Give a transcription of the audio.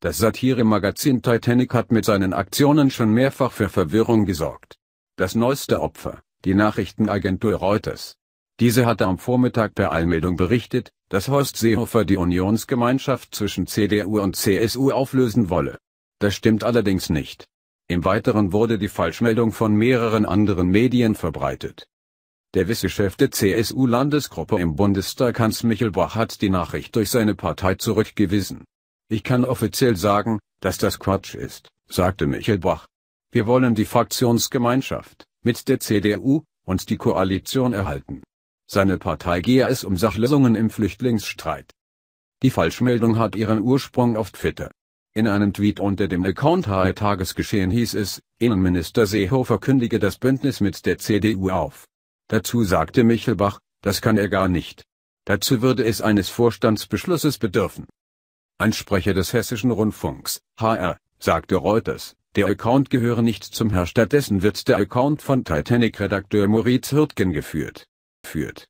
Das Satire-Magazin Titanic hat mit seinen Aktionen schon mehrfach für Verwirrung gesorgt. Das neueste Opfer, die Nachrichtenagentur Reuters. Diese hatte am Vormittag per Allmeldung berichtet, dass Horst Seehofer die Unionsgemeinschaft zwischen CDU und CSU auflösen wolle. Das stimmt allerdings nicht. Im Weiteren wurde die Falschmeldung von mehreren anderen Medien verbreitet. Der Wissechef der CSU-Landesgruppe im Bundestag Hans Michelbach hat die Nachricht durch seine Partei zurückgewiesen. Ich kann offiziell sagen, dass das Quatsch ist, sagte Michel Bach. Wir wollen die Fraktionsgemeinschaft mit der CDU und die Koalition erhalten. Seine Partei gehe es um Sachlösungen im Flüchtlingsstreit. Die Falschmeldung hat ihren Ursprung auf Twitter. In einem Tweet unter dem Account HR Tagesgeschehen hieß es, Innenminister Seehofer kündige das Bündnis mit der CDU auf. Dazu sagte Michelbach, das kann er gar nicht. Dazu würde es eines Vorstandsbeschlusses bedürfen. Ein Sprecher des hessischen Rundfunks, HR, sagte Reuters, der Account gehöre nicht zum Herr stattdessen wird der Account von Titanic-Redakteur Moritz Hürtgen geführt. Führt.